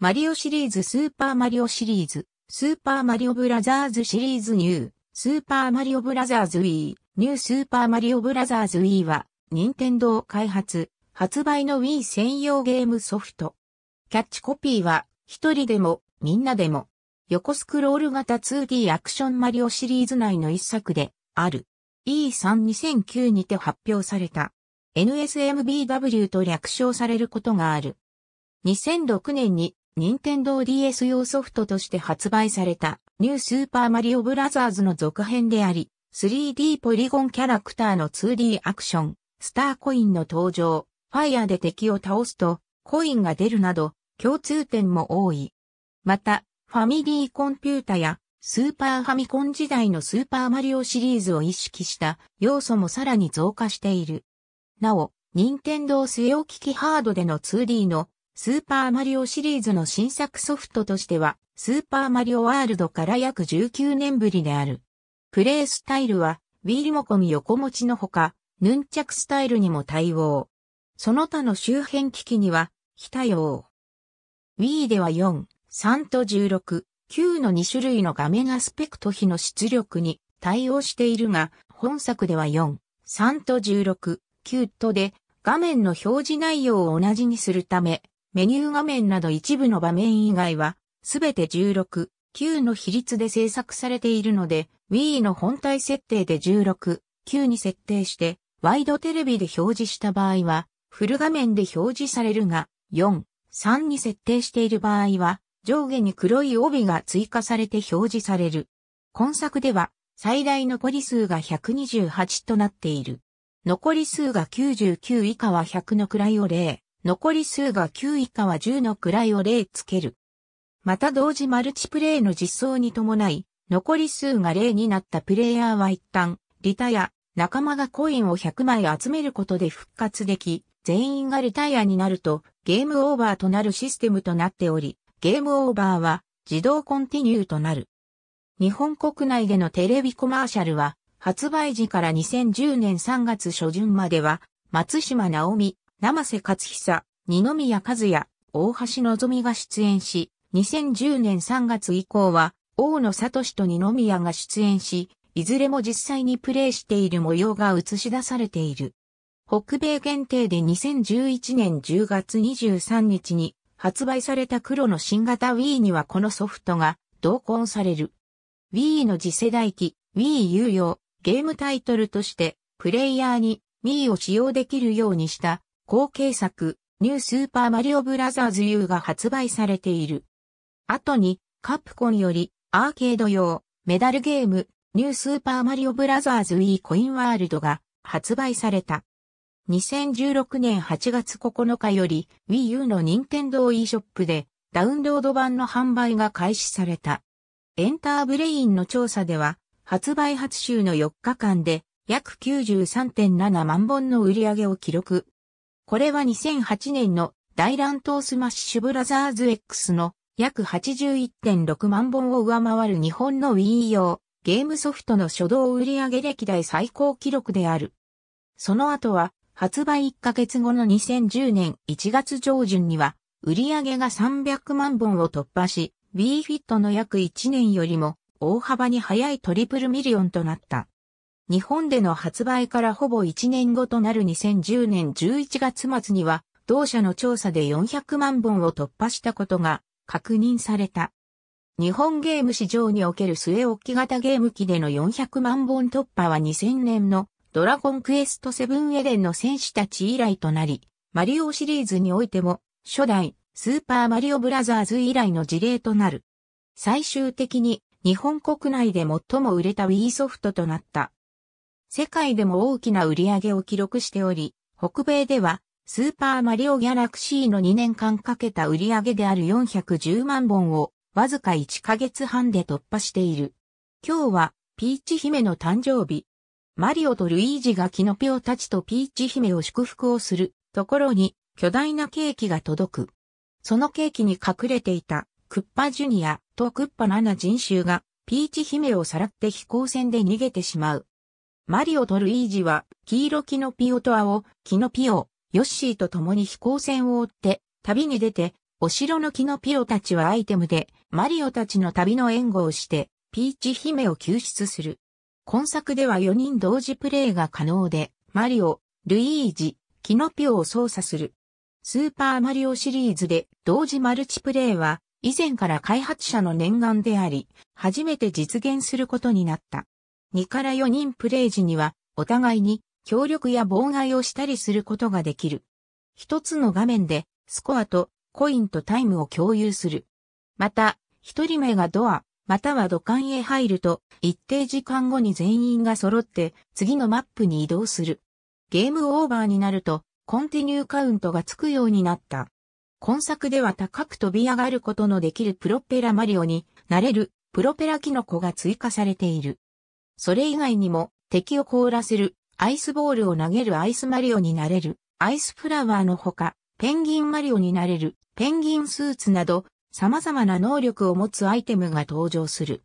マリオシリーズスーパーマリオシリーズ、スーパーマリオブラザーズシリーズニュー、スーパーマリオブラザーズ Wii、ニュースーパーマリオブラザーズ Wii は、任天堂開発、発売の Wii 専用ゲームソフト。キャッチコピーは、一人でも、みんなでも、横スクロール型 2D アクションマリオシリーズ内の一作で、ある。E32009 にて発表された。NSMBW と略称されることがある。2006年に任天堂 DS 用ソフトとして発売されたニュースーパーマリオブラザーズの続編であり、3D ポリゴンキャラクターの 2D アクション、スターコインの登場、ファイアで敵を倒すと、コインが出るなど、共通点も多い。また、ファミリーコンピュータや、スーパーファミコン時代のスーパーマリオシリーズを意識した要素もさらに増加している。なお、任天堂据え置き機ハードでの 2D のスーパーマリオシリーズの新作ソフトとしては、スーパーマリオワールドから約19年ぶりである。プレイスタイルは、Wii リモコン横持ちのほか、ヌンチャクスタイルにも対応。その他の周辺機器には、非対応。Wii では4、3と16、9の2種類の画面アスペクト比の出力に対応しているが、本作では4、3と16、9とで、画面の表示内容を同じにするため、メニュー画面など一部の場面以外は、すべて16、9の比率で制作されているので、Wii の本体設定で16、9に設定して、ワイドテレビで表示した場合は、フル画面で表示されるが、4、3に設定している場合は、上下に黒い帯が追加されて表示される。今作では、最大残り数が128となっている。残り数が99以下は100の位を0。残り数が9以下は10の位を0つける。また同時マルチプレイの実装に伴い、残り数が0になったプレイヤーは一旦、リタや仲間がコインを100枚集めることで復活でき、全員がリタイアになるとゲームオーバーとなるシステムとなっており、ゲームオーバーは自動コンティニューとなる。日本国内でのテレビコマーシャルは発売時から2010年3月初旬までは松島直美、生瀬勝久、二宮和也、大橋のぞみが出演し、2010年3月以降は、大野聡と二宮が出演し、いずれも実際にプレイしている模様が映し出されている。北米限定で2011年10月23日に発売された黒の新型 Wii にはこのソフトが同梱される。Wii の次世代機 Wii 有用ゲームタイトルとしてプレイヤーに Wii を使用できるようにした後継作、ニュースーパーマリオブラザーズ U が発売されている。後に、カプコンより、アーケード用、メダルゲーム、ニュースーパーマリオブラザーズ E コインワールドが発売された。2016年8月9日より Wii U の任天堂 e ショップでダウンロード版の販売が開始された。エンターブレインの調査では発売発週の4日間で約93.7万本の売り上げを記録。これは2008年の大乱闘スマッシュブラザーズ X の約81.6万本を上回る日本の Wii 用ゲームソフトの初動売上歴代最高記録である。その後は発売1ヶ月後の2010年1月上旬には売上が300万本を突破し Wii Fit の約1年よりも大幅に早いトリプルミリオンとなった。日本での発売からほぼ1年後となる2010年11月末には、同社の調査で400万本を突破したことが確認された。日本ゲーム市場における末置き型ゲーム機での400万本突破は2000年のドラゴンクエスト7エレンの戦士たち以来となり、マリオシリーズにおいても初代スーパーマリオブラザーズ以来の事例となる。最終的に日本国内で最も売れた Wii ソフトとなった。世界でも大きな売り上げを記録しており、北米ではスーパーマリオギャラクシーの2年間かけた売り上げである410万本をわずか1ヶ月半で突破している。今日はピーチ姫の誕生日。マリオとルイージがキノピオたちとピーチ姫を祝福をするところに巨大なケーキが届く。そのケーキに隠れていたクッパジュニアとクッパナナ人種がピーチ姫をさらって飛行船で逃げてしまう。マリオとルイージは、黄色キノピオと青、キノピオ、ヨッシーと共に飛行船を追って、旅に出て、お城のキノピオたちはアイテムで、マリオたちの旅の援護をして、ピーチ姫を救出する。今作では4人同時プレイが可能で、マリオ、ルイージ、キノピオを操作する。スーパーマリオシリーズで同時マルチプレイは以前から開発者の念願であり、初めて実現することになった。2から4人プレイ時には、お互いに協力や妨害をしたりすることができる。一つの画面で、スコアとコインとタイムを共有する。また、一人目がドア、または土管へ入ると、一定時間後に全員が揃って、次のマップに移動する。ゲームオーバーになると、コンティニューカウントがつくようになった。今作では高く飛び上がることのできるプロペラマリオになれるプロペラキノコが追加されている。それ以外にも敵を凍らせる、アイスボールを投げるアイスマリオになれる、アイスフラワーのほか、ペンギンマリオになれる、ペンギンスーツなど、様々な能力を持つアイテムが登場する。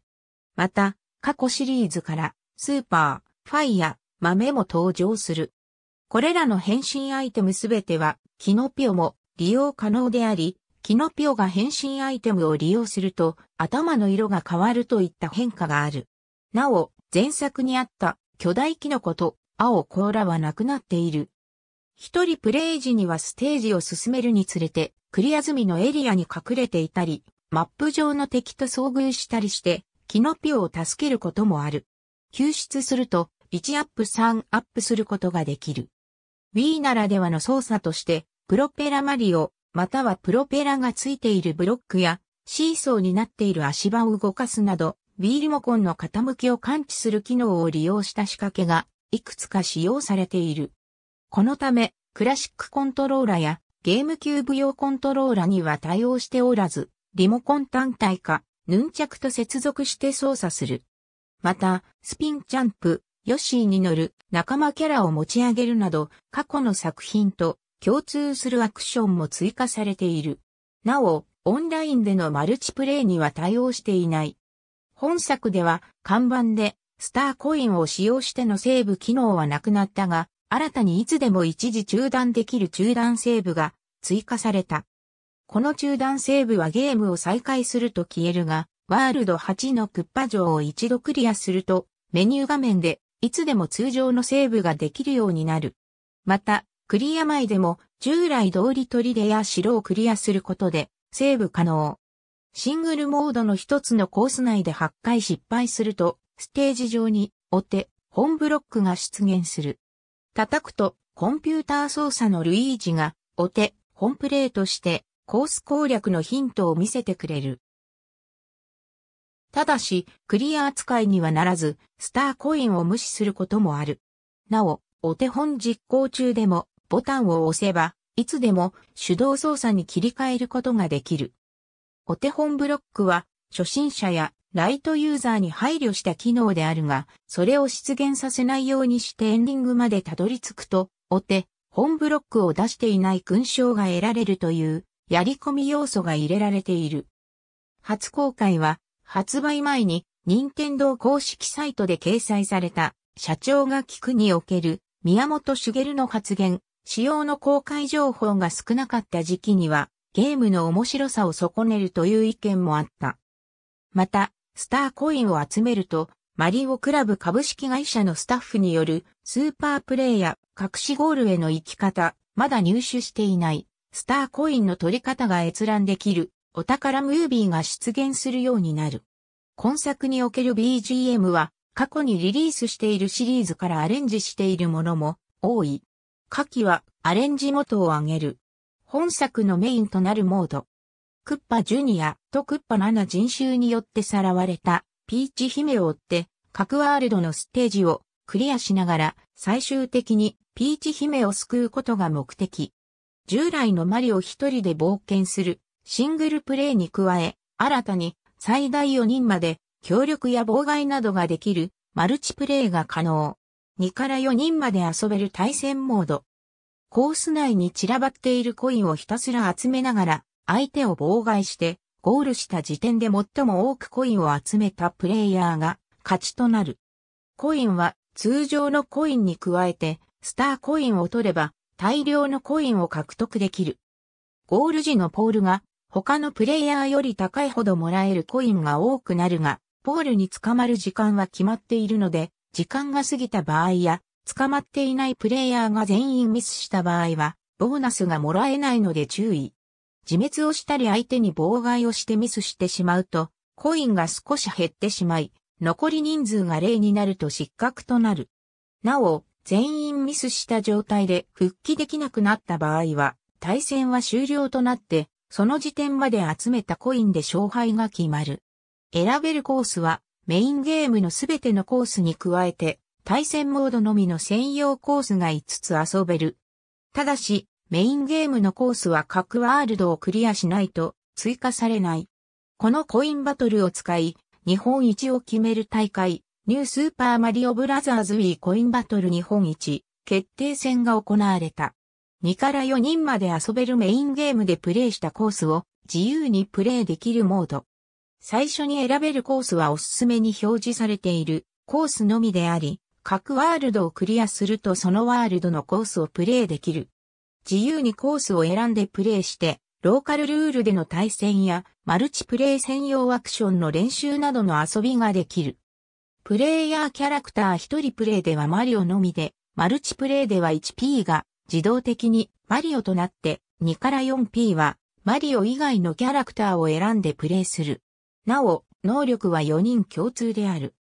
また、過去シリーズから、スーパー、ファイア、豆も登場する。これらの変身アイテムすべては、キノピオも利用可能であり、キノピオが変身アイテムを利用すると、頭の色が変わるといった変化がある。なお、前作にあった巨大キノコと青甲羅はなくなっている。一人プレイ時にはステージを進めるにつれて、クリア済みのエリアに隠れていたり、マップ上の敵と遭遇したりして、キノピオを助けることもある。救出すると、1アップ3アップすることができる。Wii ならではの操作として、プロペラマリオ、またはプロペラがついているブロックや、シーソーになっている足場を動かすなど、B リモコンの傾きを感知する機能を利用した仕掛けがいくつか使用されている。このため、クラシックコントローラやゲームキューブ用コントローラには対応しておらず、リモコン単体か、ヌンチャクと接続して操作する。また、スピンジャンプ、ヨッシーに乗る仲間キャラを持ち上げるなど、過去の作品と共通するアクションも追加されている。なお、オンラインでのマルチプレイには対応していない。本作では看板でスターコインを使用してのセーブ機能はなくなったが、新たにいつでも一時中断できる中断セーブが追加された。この中断セーブはゲームを再開すると消えるが、ワールド8のクッパ城を一度クリアすると、メニュー画面でいつでも通常のセーブができるようになる。また、クリア前でも従来通り砦や城をクリアすることでセーブ可能。シングルモードの一つのコース内で8回失敗すると、ステージ上に、お手、本ブロックが出現する。叩くと、コンピューター操作のルイージが、お手、本プレイとして、コース攻略のヒントを見せてくれる。ただし、クリア扱いにはならず、スターコインを無視することもある。なお、お手本実行中でも、ボタンを押せば、いつでも手動操作に切り替えることができる。お手本ブロックは初心者やライトユーザーに配慮した機能であるが、それを出現させないようにしてエンディングまでたどり着くと、お手本ブロックを出していない勲章が得られるというやり込み要素が入れられている。初公開は発売前に任天堂公式サイトで掲載された社長が聞くにおける宮本茂の発言、使用の公開情報が少なかった時期にはゲームの面白さを損ねるという意見もあった。また、スターコインを集めると、マリオクラブ株式会社のスタッフによるスーパープレイや隠しゴールへの行き方、まだ入手していないスターコインの取り方が閲覧できるお宝ムービーが出現するようになる。今作における BGM は過去にリリースしているシリーズからアレンジしているものも多い。下記はアレンジ元を挙げる。本作のメインとなるモード。クッパジュニアとクッパ7人種によってさらわれたピーチ姫を追って各ワールドのステージをクリアしながら最終的にピーチ姫を救うことが目的。従来のマリオ一人で冒険するシングルプレイに加え新たに最大4人まで協力や妨害などができるマルチプレイが可能。2から4人まで遊べる対戦モード。コース内に散らばっているコインをひたすら集めながら、相手を妨害して、ゴールした時点で最も多くコインを集めたプレイヤーが勝ちとなる。コインは通常のコインに加えて、スターコインを取れば大量のコインを獲得できる。ゴール時のポールが他のプレイヤーより高いほどもらえるコインが多くなるが、ポールに捕まる時間は決まっているので、時間が過ぎた場合や捕まっていないプレイヤーが全員ミスした場合は、ボーナスがもらえないので注意。自滅をしたり相手に妨害をしてミスしてしまうと、コインが少し減ってしまい、残り人数が0になると失格となる。なお、全員ミスした状態で復帰できなくなった場合は、対戦は終了となって、その時点まで集めたコインで勝敗が決まる。選べるコースは、メインゲームのすべてのコースに加えて、対戦モードのみの専用コースが5つ遊べる。ただし、メインゲームのコースは各ワールドをクリアしないと追加されない。このコインバトルを使い、日本一を決める大会、ニュースーパーマリオブラザーズウィーコインバトル日本一決定戦が行われた。2から4人まで遊べるメインゲームでプレイしたコースを自由にプレイできるモード。最初に選べるコースはおすすめに表示されているコースのみであり、各ワールドをクリアするとそのワールドのコースをプレイできる。自由にコースを選んでプレイして、ローカルルールでの対戦やマルチプレイ専用アクションの練習などの遊びができる。プレイヤーキャラクター1人プレイではマリオのみで、マルチプレイでは 1P が自動的にマリオとなって、2から 4P はマリオ以外のキャラクターを選んでプレイする。なお、能力は4人共通である。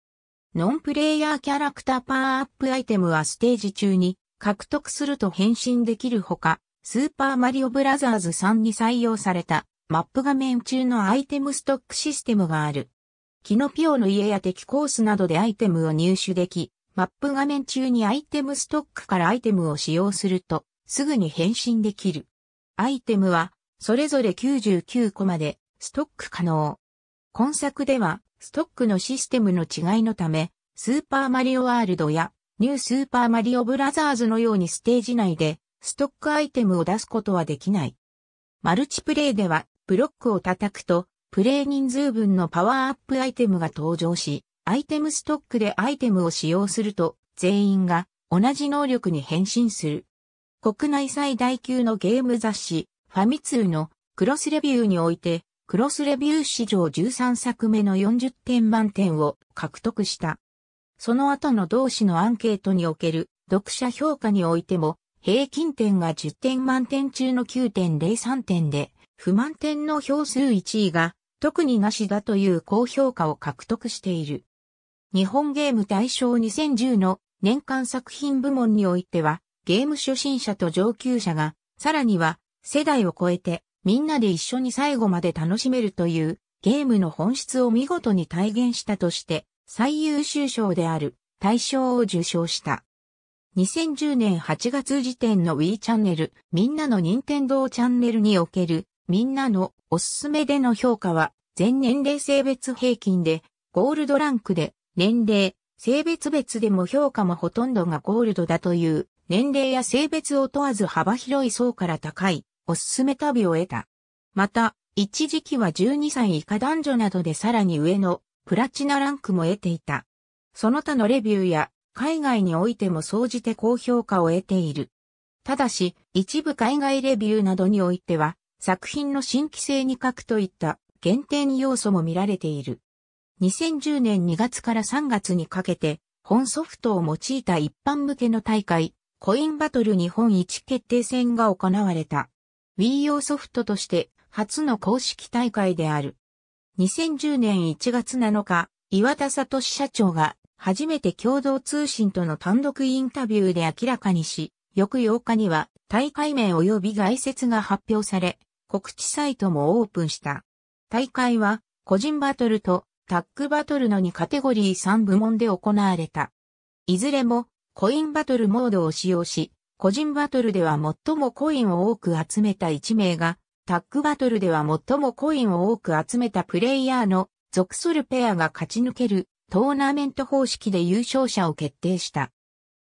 ノンプレイヤーキャラクターパワーアップアイテムはステージ中に獲得すると変身できるほか、スーパーマリオブラザーズ3に採用されたマップ画面中のアイテムストックシステムがある。キノピオの家や敵コースなどでアイテムを入手でき、マップ画面中にアイテムストックからアイテムを使用すると、すぐに変身できる。アイテムは、それぞれ99個まで、ストック可能。今作では、ストックのシステムの違いのため、スーパーマリオワールドやニュースーパーマリオブラザーズのようにステージ内でストックアイテムを出すことはできない。マルチプレイではブロックを叩くとプレイ人数分のパワーアップアイテムが登場し、アイテムストックでアイテムを使用すると全員が同じ能力に変身する。国内最大級のゲーム雑誌ファミ通のクロスレビューにおいてクロスレビュー史上13作目の40点満点を獲得した。その後の同誌のアンケートにおける読者評価においても、平均点が10点満点中の9.03点で、不満点の票数1位が特になしだという高評価を獲得している。日本ゲーム大賞2010の年間作品部門においては、ゲーム初心者と上級者が、さらには世代を超えてみんなで一緒に最後まで楽しめるというゲームの本質を見事に体現したとして最優秀賞である大賞を受賞した。2010年8月時点の Wii チャンネル、みんなの任天堂チャンネルにおける、みんなのおすすめでの評価は、全年齢性別平均で、ゴールドランクで、年齢、性別別でも評価もほとんどがゴールドだという、年齢や性別を問わず幅広い層から高い、おすすめ旅を得た。また、一時期は12歳以下男女などでさらに上のプラチナランクも得ていた。その他のレビューや海外においても総じて高評価を得ている。ただし、一部海外レビューなどにおいては、作品の新規性に書くといった限定に要素も見られている。2010年2月から3月にかけて、本ソフトを用いた一般向けの大会、コインバトル日本一決定戦が行われた。Wii 用ソフトとして初の公式大会である。2010年1月7日、岩田聡社長が初めて共同通信との単独インタビューで明らかにし、翌8日には大会名及び概説が発表され、告知サイトもオープンした。大会は個人バトルとタッグバトルの2カテゴリー3部門で行われた。いずれもコインバトルモードを使用し、個人バトルでは最もコインを多く集めた1名が、タッグバトルでは最もコインを多く集めたプレイヤーの属するペアが勝ち抜けるトーナメント方式で優勝者を決定した。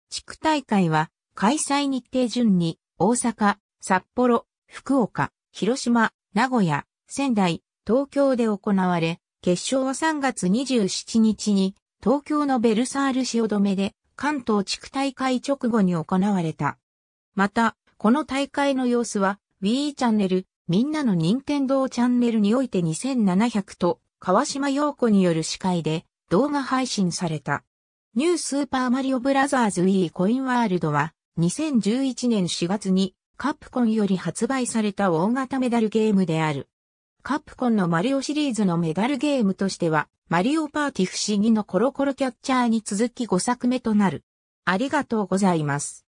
地区大会は開催日程順に大阪、札幌、福岡、広島、名古屋、仙台、東京で行われ、決勝は3月27日に東京のベルサール汐留で関東地区大会直後に行われた。また、この大会の様子は、Wii チャンネル、みんなの任天堂チャンネルにおいて2700と、川島陽子による司会で動画配信された。ニュースーパーマリオブラザーズ Wii コインワールドは、2011年4月にカプコンより発売された大型メダルゲームである。カプコンのマリオシリーズのメダルゲームとしては、マリオパーティ不思議のコロコロキャッチャーに続き5作目となる。ありがとうございます。